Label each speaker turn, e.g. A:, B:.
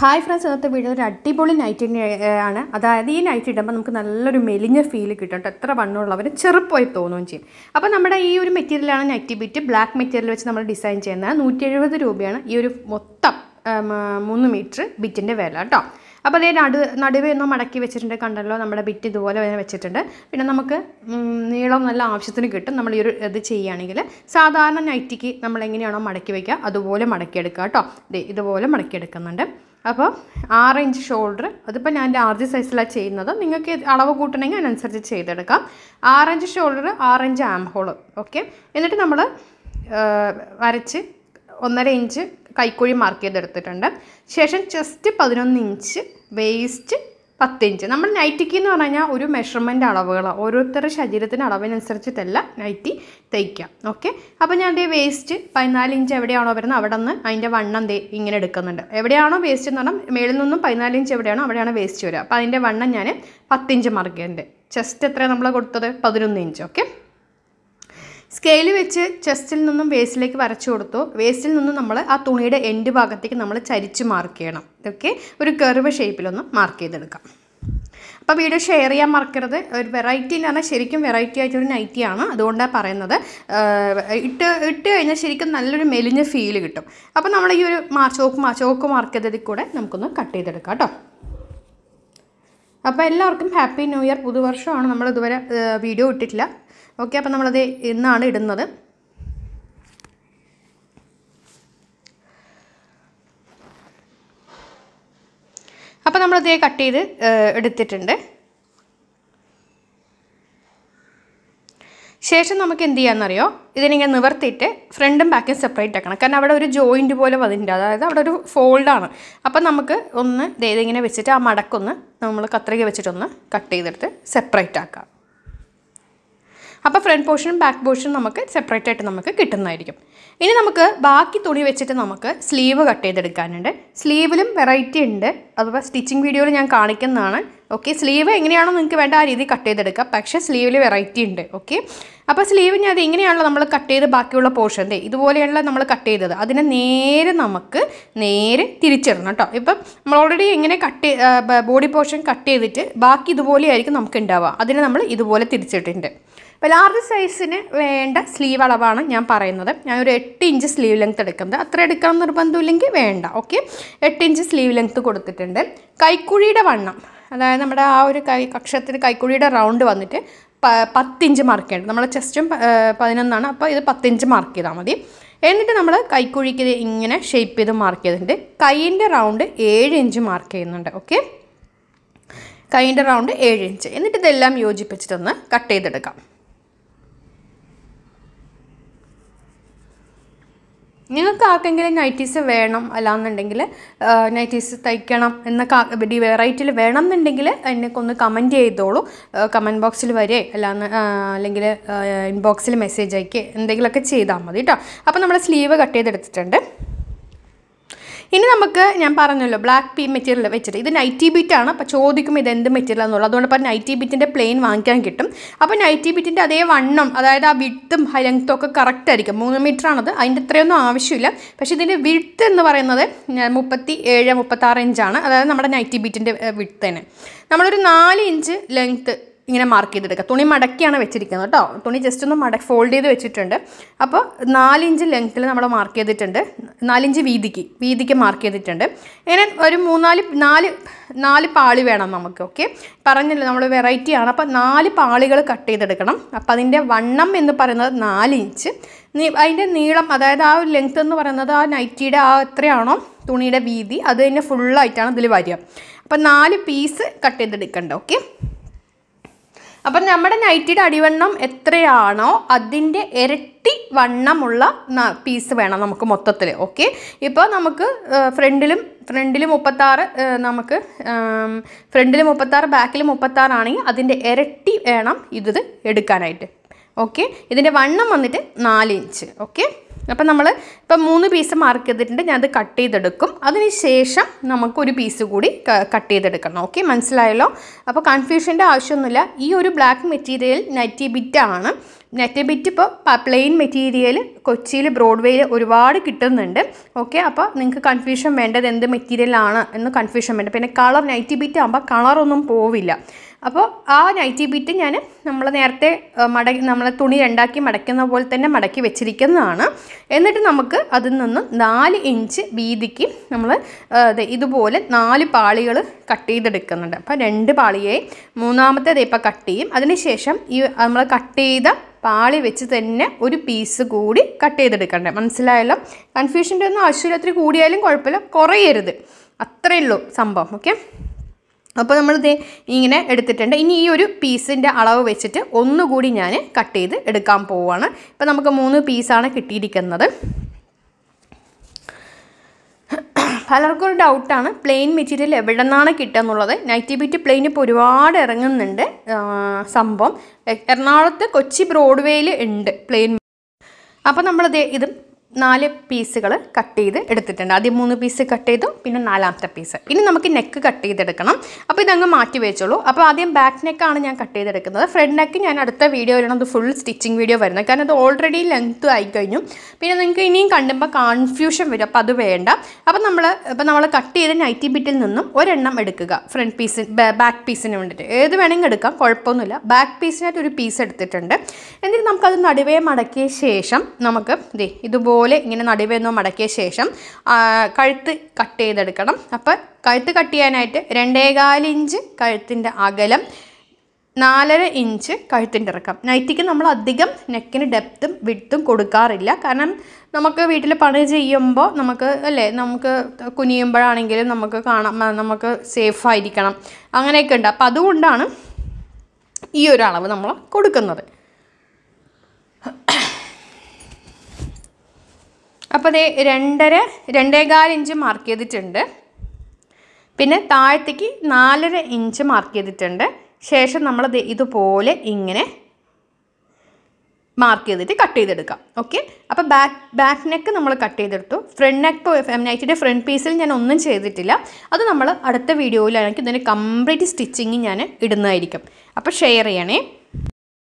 A: hi friends ഇന്നത്തെ video ഒരു അടിപൊളി നൈറ്റ് ആണ് അതായത് ഈ നൈറ്റ് ഇടുമ്പോൾ നമുക്ക് നല്ലൊരു മെലിഞ്ഞ ഫീൽ കിട്ടും കേട്ടോ എത്ര വണ്ണമുള്ളവർ ചെറുപ്പമായി തോന്നുകയും ചെയ്യും അപ്പോൾ നമ്മുടെ ഈ ഒരു മെറ്റീരിയലാണ് നൈറ്റി ബിറ്റ് ബ്ലാക്ക് മെറ്റീരിയൽ വെച്ച് നമ്മൾ ഡിസൈൻ ചെയ്യുന്നത് നൂറ്റി രൂപയാണ് ഈ ഒരു മൊത്തം മൂന്ന് മീറ്റർ ബിറ്റിൻ്റെ വില കേട്ടോ അപ്പോൾ അതേ നടു നടുവേ ഒന്ന് മടക്കി വെച്ചിട്ടുണ്ട് കണ്ടല്ലോ നമ്മുടെ ബിറ്റ് ഇതുപോലെ വെച്ചിട്ടുണ്ട് പിന്നെ നമുക്ക് നീളം നല്ല ആവശ്യത്തിന് കിട്ടും നമ്മൾ ഈ ഒരു ഇത് ചെയ്യുകയാണെങ്കിൽ സാധാരണ നൈറ്റിക്ക് നമ്മൾ എങ്ങനെയാണോ മടക്കി വയ്ക്കുക അതുപോലെ മടക്കിയെടുക്കുക കേട്ടോ ഇതുപോലെ മടക്കിയെടുക്കുന്നുണ്ട് അപ്പോൾ ആറ് ഇഞ്ച് ഷോൾഡർ അതിപ്പോൾ ഞാൻ ലാർജ് സൈസിലാണ് ചെയ്യുന്നത് നിങ്ങൾക്ക് അളവ് കൂട്ടണമെങ്കിൽ അതിനനുസരിച്ച് ചെയ്തെടുക്കാം ആറ് ഇഞ്ച് ഷോൾഡർ ആറ് ഇഞ്ച് ആം ഹോൾ ഓക്കെ എന്നിട്ട് നമ്മൾ വരച്ച് ഒന്നര ഇഞ്ച് കൈക്കുഴി മാർക്ക് ചെയ്തെടുത്തിട്ടുണ്ട് ശേഷം ചെസ്റ്റ് പതിനൊന്ന് ഇഞ്ച് വേസ്റ്റ് പത്തിഞ്ച് നമ്മൾ നൈറ്റിക്ക് എന്ന് പറഞ്ഞു ഒരു മെഷർമെൻ്റ് അളവുകൾ ഓരോരുത്തരുടെ ശരീരത്തിൻ്റെ അളവിനനുസരിച്ചിട്ടല്ല നൈറ്റി തയ്ക്കാം ഓക്കെ അപ്പോൾ ഞാൻ എൻ്റെ വേസ്റ്റ് പതിനാല് ഇഞ്ച് എവിടെയാണോ വരുന്നത് അവിടെ നിന്ന് അതിൻ്റെ വണ്ണം ദേ ഇങ്ങനെ എടുക്കുന്നുണ്ട് എവിടെയാണോ വേസ്റ്റ് എന്ന് പറഞ്ഞാൽ മേളിൽ നിന്നും പതിനാല് ഇഞ്ച് എവിടെയാണോ അവിടെയാണ് വേസ്റ്റ് വരിക അപ്പോൾ അതിൻ്റെ വണ്ണം ഞാൻ പത്തിഞ്ച് മാർക്ക് ചെസ്റ്റ് എത്ര നമ്മൾ കൊടുത്തത് പതിനൊന്ന് ഇഞ്ച് ഓക്കെ സ്കെയിൽ വെച്ച് ചെസ്റ്റിൽ നിന്നും വേസ്റ്റിലേക്ക് വരച്ചു കൊടുത്തു വേസ്റ്റിൽ നിന്നും നമ്മൾ ആ തുണിയുടെ എൻഡ് ഭാഗത്തേക്ക് നമ്മൾ ചരിച്ച് മാർക്ക് ചെയ്യണം ഇതൊക്കെ ഒരു കർവ് ഷേപ്പിലൊന്ന് മാർക്ക് ചെയ്തെടുക്കാം അപ്പോൾ വീഡിയോ ഷെയർ ചെയ്യാൻ മറക്കരുത് ഒരു വെറൈറ്റി എന്ന് പറഞ്ഞാൽ ശരിക്കും വെറൈറ്റി ആയിട്ടൊരു നൈറ്റിയാണ് അതുകൊണ്ടാണ് പറയുന്നത് ഇട്ട് ഇട്ട് കഴിഞ്ഞാൽ ശരിക്കും നല്ലൊരു മെലിഞ്ഞ ഫീൽ കിട്ടും അപ്പോൾ നമ്മൾ ഈ ഒരു മാ ചോക്ക് മാ ചോക്ക് മാർക്ക് ചെയ്തതിൽ കൂടെ നമുക്കൊന്ന് കട്ട് ചെയ്തെടുക്കാം കേട്ടോ അപ്പോൾ എല്ലാവർക്കും ഹാപ്പി ന്യൂ ഇയർ പുതുവർഷമാണ് നമ്മൾ ഇതുവരെ വീഡിയോ ഇട്ടിട്ടില്ല ഓക്കെ അപ്പോൾ നമ്മളത് ഇന്നാണ് ഇടുന്നത് അപ്പോൾ നമ്മളത് കട്ട് ചെയ്ത് എടുത്തിട്ടുണ്ട് ശേഷം നമുക്ക് എന്ത് ചെയ്യാമെന്നറിയോ ഇതിനിങ്ങനെ നിവർത്തിയിട്ട് ഫ്രണ്ടും ബാക്കും സെപ്പറേറ്റ് ആക്കണം കാരണം അവിടെ ഒരു ജോയിൻറ്റ് പോലെ വന്നിട്ടുണ്ട് അതായത് അവിടെ ഒരു ഫോൾഡാണ് അപ്പം നമുക്ക് ഒന്ന് ഇതേതിങ്ങനെ വെച്ചിട്ട് ആ മടക്കൊന്ന് നമ്മൾ കത്രിക വെച്ചിട്ടൊന്ന് കട്ട് ചെയ്തെടുത്ത് സെപ്പറേറ്റ് ആക്കാം അപ്പോൾ ഫ്രണ്ട് പോർഷനും ബാക്ക് പോർഷനും നമുക്ക് സെപ്പറേറ്റ് ആയിട്ട് നമുക്ക് കിട്ടുന്നതായിരിക്കും ഇനി നമുക്ക് ബാക്കി തുണി വെച്ചിട്ട് നമുക്ക് സ്ലീവ് കട്ട് ചെയ്തെടുക്കാനുണ്ട് സ്ലീവിലും വെറൈറ്റി ഉണ്ട് അഥവാ സ്റ്റിച്ചിങ് വീഡിയോയിൽ ഞാൻ കാണിക്കുന്നതാണ് ഓക്കെ സ്ലീവ് എങ്ങനെയാണോ നിങ്ങൾക്ക് വേണ്ട ആ രീതി കട്ട് ചെയ്തെടുക്കാം പക്ഷേ സ്ലീവിൽ വെറൈറ്റി ഉണ്ട് ഓക്കെ അപ്പോൾ സ്ലീവ് ഞാൻ അത് എങ്ങനെയാണല്ലോ നമ്മൾ കട്ട് ചെയ്ത് ബാക്കിയുള്ള പോർഷൻ ഇതുപോലെയുള്ള നമ്മൾ കട്ട് ചെയ്തത് അതിനെ നേരെ നമുക്ക് നേരെ തിരിച്ചിടണം കേട്ടോ ഇപ്പം നമ്മൾ ഓൾറെഡി എങ്ങനെ കട്ട് ബോഡി പോർഷൻ കട്ട് ചെയ്തിട്ട് ബാക്കി ഇതുപോലെയായിരിക്കും നമുക്ക് ഉണ്ടാവുക അതിനെ നമ്മൾ ഇതുപോലെ തിരിച്ചിട്ടുണ്ട് അപ്പോൾ ലാർജ് സൈസിന് വേണ്ട സ്ലീവ് അളവാണ് ഞാൻ പറയുന്നത് ഞാനൊരു എട്ട് ഇഞ്ച് സ്ലീവ് ലെങ്ത് എടുക്കുന്നത് അത്ര എടുക്കാൻ നിർബന്ധമില്ലെങ്കിൽ വേണ്ട ഓക്കെ എട്ട് ഇഞ്ച് സ്ലീവ് ലെങ്ത് കൊടുത്തിട്ടുണ്ട് കൈക്കുഴിയുടെ വണ്ണം അതായത് നമ്മുടെ ആ ഒരു കൈ കക്ഷത്തിന് കൈക്കുഴിയുടെ റൗണ്ട് വന്നിട്ട് പ പത്തിഞ്ച് മാർക്ക് ചെയ്യേണ്ടത് നമ്മുടെ ചെസ്റ്റും പതിനൊന്നാണ് അപ്പോൾ ഇത് പത്തിഞ്ച് മാർക്ക് ചെയ്താൽ മതി എന്നിട്ട് നമ്മൾ കൈക്കുഴിക്ക് ഇങ്ങനെ ഷേപ്പ് ചെയ്ത് മാർക്ക് ചെയ്തിട്ടുണ്ട് കൈയിൻ്റെ റൗണ്ട് ഏഴ് ഇഞ്ച് മാർക്ക് ചെയ്യുന്നുണ്ട് ഓക്കെ കൈൻ്റെ റൗണ്ട് ഏഴ് ഇഞ്ച് എന്നിട്ട് ഇതെല്ലാം യോജിപ്പിച്ചിട്ടൊന്ന് കട്ട് ചെയ്തെടുക്കാം നിങ്ങൾക്ക് ആർക്കെങ്കിലും നൈറ്റീസ് വേണം അല്ലാന്നുണ്ടെങ്കിൽ നൈറ്റീസ് തയ്ക്കണം എന്ന വെറൈറ്റിയിൽ വേണം എന്നുണ്ടെങ്കിൽ എന്നെക്കൊന്ന് കമൻറ്റ് ചെയ്തോളൂ കമൻറ്റ് ബോക്സിൽ വരെ അല്ലാന്ന് അല്ലെങ്കിൽ ഇൻബോക്സിൽ മെസ്സേജ് അയക്കുക എന്തെങ്കിലുമൊക്കെ ചെയ്താൽ മതി കേട്ടോ അപ്പോൾ നമ്മൾ സ്ലീവ് കട്ട് ചെയ്തെടുത്തിട്ടുണ്ട് ഇനി നമുക്ക് ഞാൻ പറഞ്ഞല്ലോ ബ്ലാക്ക് പീ മെറ്റീരിയൽ വെച്ചിട്ട് ഇത് നൈറ്റി ബിറ്റ് ആണ് അപ്പോൾ ചോദിക്കും ഇത് എന്ത് മെറ്റീരിയൽ എന്നുള്ളത് അതുകൊണ്ട് അപ്പോൾ നൈറ്റി ബിറ്റിൻ്റെ പ്ലെയിൻ വാങ്ങിക്കാൻ കിട്ടും അപ്പോൾ നൈറ്റി ബിറ്റിൻ്റെ അതേ വണ്ണം അതായത് ആ വിടുത്തും ലെങ്ത്തും ഒക്കെ കറക്റ്റ് ആയിരിക്കും മൂന്ന് മീറ്റർ ആണത് അതിൻ്റെ ഇത്രയൊന്നും ആവശ്യമില്ല പക്ഷേ ഇതിൻ്റെ വിഡ്ത്ത് എന്ന് പറയുന്നത് മുപ്പത്തി ഏഴ് മുപ്പത്താറ് ഇഞ്ചാണ് അതായത് നമ്മുടെ നൈറ്റി ബിറ്റിൻ്റെ വിടുത്ത് തന്നെ നമ്മളൊരു നാല് ഇഞ്ച് ലെങ്ത്ത് ഇങ്ങനെ മാർക്ക് ചെയ്തെടുക്കുക തുണി മടക്കിയാണ് വെച്ചിരിക്കുന്നത് കേട്ടോ തുണി ജസ്റ്റ് ഒന്ന് മട ഫോൾഡ് ചെയ്ത് വെച്ചിട്ടുണ്ട് അപ്പോൾ നാലിഞ്ച് ലെങ്ത്തിൽ നമ്മൾ മാർക്ക് ചെയ്തിട്ടുണ്ട് നാലിഞ്ച് വീതിക്ക് വീതിക്ക് മാർക്ക് ചെയ്തിട്ടുണ്ട് ഇങ്ങനെ ഒരു മൂന്നാല് നാല് നാല് പാളി വേണം നമുക്ക് ഓക്കെ പറഞ്ഞല്ലോ നമ്മൾ വെറൈറ്റിയാണ് അപ്പോൾ നാല് പാളികൾ കട്ട് ചെയ്തെടുക്കണം അപ്പോൾ അതിൻ്റെ വണ്ണം എന്ന് പറയുന്നത് നാലിഞ്ച് അതിൻ്റെ നീളം അതായത് ആ ഒരു ലെങ്ത് എന്ന് പറയുന്നത് ആ നൈറ്റിയുടെ ആ എത്രയാണോ തുണിയുടെ വീതി അത് തന്നെ ഫുള്ളായിട്ടാണ് ഇതിൽ വരിക അപ്പം നാല് പീസ് കട്ട് ചെയ്തെടുക്കണ്ട ഓക്കെ അപ്പം നമ്മുടെ നൈറ്റിയുടെ അടിവണ്ണം എത്രയാണോ അതിൻ്റെ ഇരട്ടി വണ്ണമുള്ള പീസ് വേണം നമുക്ക് മൊത്തത്തിൽ ഓക്കെ ഇപ്പോൾ നമുക്ക് ഫ്രണ്ടിലും ഫ്രണ്ടിൽ മുപ്പത്താറ് നമുക്ക് ഫ്രണ്ടിൽ മുപ്പത്താറ് ബാക്കിൽ മുപ്പത്താറാണെങ്കിൽ അതിൻ്റെ ഇരട്ടി വേണം ഇത് എടുക്കാനായിട്ട് ഓക്കെ ഇതിൻ്റെ വണ്ണം വന്നിട്ട് നാല് ഇഞ്ച് ഓക്കെ അപ്പം നമ്മൾ ഇപ്പം മൂന്ന് പീസ് മാർക്ക് ചെയ്തിട്ടുണ്ട് ഞാൻ അത് കട്ട് ചെയ്തെടുക്കും ശേഷം നമുക്കൊരു പീസ് കൂടി കട്ട് ചെയ്തെടുക്കണം ഓക്കെ മനസ്സിലായല്ലോ അപ്പോൾ കൺഫ്യൂഷൻ്റെ ആവശ്യമൊന്നുമില്ല ഈ ഒരു ബ്ലാക്ക് മെറ്റീരിയൽ നൈറ്റി ബിറ്റാണ് നെറ്റ് ബിറ്റ് ഇപ്പോൾ പ്ലെയിൻ മെറ്റീരിയൽ കൊച്ചിയിൽ ബ്രോഡ്വേയിൽ ഒരുപാട് കിട്ടുന്നുണ്ട് ഓക്കെ അപ്പോൾ നിങ്ങൾക്ക് കൺഫ്യൂഷൻ വേണ്ടത് എന്ത് മെറ്റീരിയലാണ് എന്ന് കൺഫ്യൂഷൻ വേണ്ട പിന്നെ കളർ നൈറ്റി ബിറ്റ് ആകുമ്പോൾ കളറൊന്നും പോവില്ല അപ്പോൾ ആ നൈറ്റി ബിറ്റ് ഞാൻ നമ്മൾ നേരത്തെ മടക്കി നമ്മൾ തുണി രണ്ടാക്കി മടക്കുന്ന പോലെ തന്നെ മടക്കി വെച്ചിരിക്കുന്നതാണ് എന്നിട്ട് നമുക്ക് അതിൽ നിന്ന് നാല് ഇഞ്ച് വീതിക്ക് നമ്മൾ ഇതുപോലെ നാല് പാളികൾ കട്ട് ചെയ്തെടുക്കുന്നുണ്ട് അപ്പോൾ രണ്ട് പാളിയെ മൂന്നാമത്തേത് ഇപ്പോൾ കട്ട് ചെയ്യും അതിനുശേഷം ഈ നമ്മൾ കട്ട് ചെയ്ത പാളി വെച്ച് തന്നെ ഒരു പീസ് കൂടി കട്ട് ചെയ്തെടുക്കണ്ടേ മനസ്സിലായല്ലോ കൺഫ്യൂഷൻ്റെ ഒന്നും ആവശ്യമില്ല അത്ര കൂടിയാലും കുഴപ്പമില്ല കുറയരുത് അത്രയേ ഉള്ളൂ സംഭവം ഓക്കെ അപ്പോൾ നമ്മൾ ഇത് ഇങ്ങനെ എടുത്തിട്ടുണ്ട് ഇനി ഈ ഒരു പീസിൻ്റെ അളവ് വെച്ചിട്ട് ഒന്നുകൂടി ഞാൻ കട്ട് ചെയ്ത് എടുക്കാൻ പോവുകയാണ് ഇപ്പോൾ നമുക്ക് മൂന്ന് പീസാണ് കിട്ടിയിരിക്കുന്നത് പലർക്കും ഒരു ഡൗട്ടാണ് പ്ലെയിൻ മെറ്റീരിയൽ എവിടെ നിന്നാണ് കിട്ടുക എന്നുള്ളത് നൈറ്റി ബിറ്റ് പ്ലെയിൻ ഇപ്പോൾ ഒരുപാട് ഇറങ്ങുന്നുണ്ട് സംഭവം എറണാകുളത്ത് കൊച്ചി ബ്രോഡ്വേയിൽ ഉണ്ട് പ്ലെയിൻ അപ്പോൾ നമ്മളത് ഇത് നാല് പീസുകൾ കട്ട് ചെയ്ത് എടുത്തിട്ടുണ്ട് ആദ്യം മൂന്ന് പീസ് കട്ട് ചെയ്തു പിന്നെ നാലാമത്തെ പീസ് ഇനി നമുക്ക് നെക്ക് കട്ട് ചെയ്തെടുക്കണം അപ്പോൾ ഇതങ്ങ് മാറ്റി വെച്ചോളൂ അപ്പോൾ ആദ്യം ബാക്ക് നെക്കാണ് ഞാൻ കട്ട് ചെയ്തെടുക്കുന്നത് ഫ്രണ്ട് നെക്ക് ഞാൻ അടുത്ത വീഡിയോയിലാണ് അത് ഫുൾ സ്റ്റിച്ചിങ് വീഡിയോ വരുന്നത് കാരണം അത് ഓൾറെഡി ലെങ്ത് ആയിക്കഴിഞ്ഞു പിന്നെ നിങ്ങൾക്ക് ഇനിയും കണ്ടുമ്പോൾ കൺഫ്യൂഷൻ വരും അപ്പോൾ അത് വേണ്ട അപ്പോൾ നമ്മൾ ഇപ്പോൾ നമ്മൾ കട്ട് ചെയ്ത നൈറ്റി ബിറ്റിൽ നിന്നും ഒരെണ്ണം എടുക്കുക ഫ്രണ്ട് പീസ് ബാക്ക് പീസിന് വേണ്ടിയിട്ട് ഏത് വേണമെങ്കിൽ എടുക്കാം കുഴപ്പമൊന്നുമില്ല ബാക്ക് പീസിനായിട്ട് ഒരു പീസ് എടുത്തിട്ടുണ്ട് എന്നിട്ട് നമുക്കത് നടുവേ മടക്കിയ ശേഷം നമുക്ക് ഇതേ ഇതുപോലെ പോലെ ഇങ്ങനെ നടുവേന്നോ മടക്കിയ ശേഷം കഴുത്ത് കട്ട് ചെയ്തെടുക്കണം അപ്പോൾ കഴുത്ത് കട്ട് ചെയ്യാനായിട്ട് രണ്ടേകാലിഞ്ച് കഴുത്തിൻ്റെ അകലം നാലര ഇഞ്ച് കഴുത്തിൻ്റെ ഇറക്കം നൈറ്റിക്ക് നമ്മൾ അധികം നെക്കിന് ഡെപ്തും വിടുത്തും കൊടുക്കാറില്ല കാരണം നമുക്ക് വീട്ടിൽ പണി ചെയ്യുമ്പോൾ നമുക്ക് അല്ലേ നമുക്ക് കുനിയുമ്പോഴാണെങ്കിലും നമുക്ക് കാണാം നമുക്ക് സേഫ് ആയിരിക്കണം അങ്ങനെയൊക്കെ ഉണ്ട് അപ്പോൾ അതുകൊണ്ടാണ് ഈ ഒരു അളവ് നമ്മൾ കൊടുക്കുന്നത് അപ്പോൾ അതേ രണ്ടര രണ്ടേകാൽ ഇഞ്ച് മാർക്ക് ചെയ്തിട്ടുണ്ട് പിന്നെ താഴത്തേക്ക് നാലര ഇഞ്ച് മാർക്ക് ചെയ്തിട്ടുണ്ട് ശേഷം നമ്മളത് ഇതുപോലെ ഇങ്ങനെ മാർക്ക് ചെയ്തിട്ട് കട്ട് ചെയ്തെടുക്കാം ഓക്കെ അപ്പോൾ ബാക്ക് ബാക്ക് നെക്ക് നമ്മൾ കട്ട് ചെയ്തെടുത്തു ഫ്രണ്ട് നെക്ക് നൈറ്റിൻ്റെ ഫ്രണ്ട് പീസിൽ ഞാൻ ഒന്നും ചെയ്തിട്ടില്ല അത് നമ്മൾ അടുത്ത വീഡിയോയിലാണെങ്കിൽ ഇതിന് കംപ്ലീറ്റ് സ്റ്റിച്ചിങ് ഞാൻ ഇടുന്നതായിരിക്കും അപ്പോൾ ഷെയർ ചെയ്യണേ